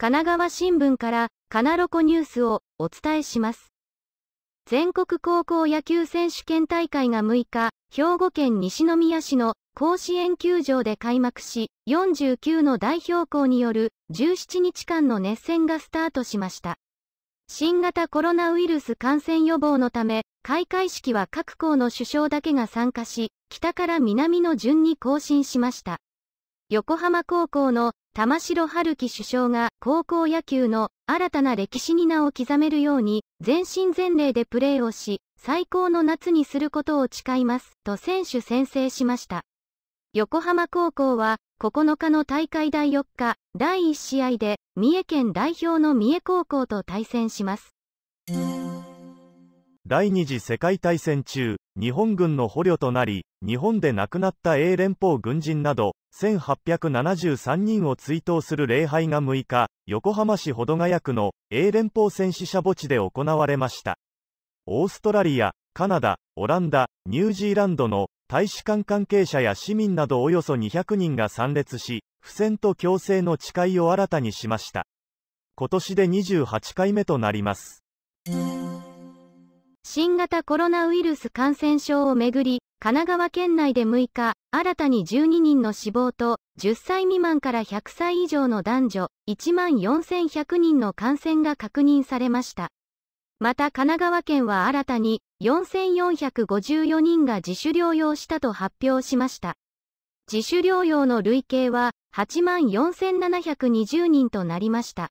神奈川新聞からカナロコニュースをお伝えします。全国高校野球選手権大会が6日、兵庫県西宮市の甲子園球場で開幕し、49の代表校による17日間の熱戦がスタートしました。新型コロナウイルス感染予防のため、開会式は各校の首相だけが参加し、北から南の順に更新しました。横浜高校の玉城春樹首相が高校野球の新たな歴史に名を刻めるように全身全霊でプレーをし最高の夏にすることを誓いますと選手宣誓しました。横浜高校は9日の大会第4日第1試合で三重県代表の三重高校と対戦します。第二次世界大戦中日本軍の捕虜となり、日本で亡くなった英連邦軍人など、1873人を追悼する礼拝が6日、横浜市保土ヶ谷区の英連邦戦死者墓地で行われました。オーストラリア、カナダ、オランダ、ニュージーランドの大使館関係者や市民などおよそ200人が参列し、不戦と共生の誓いを新たにしました。今年で28回目となります。新型コロナウイルス感染症をめぐり、神奈川県内で6日、新たに12人の死亡と、10歳未満から100歳以上の男女、1万4100人の感染が確認されました。また神奈川県は新たに4454人が自主療養したと発表しました。自主療養の累計は8万4720人となりました。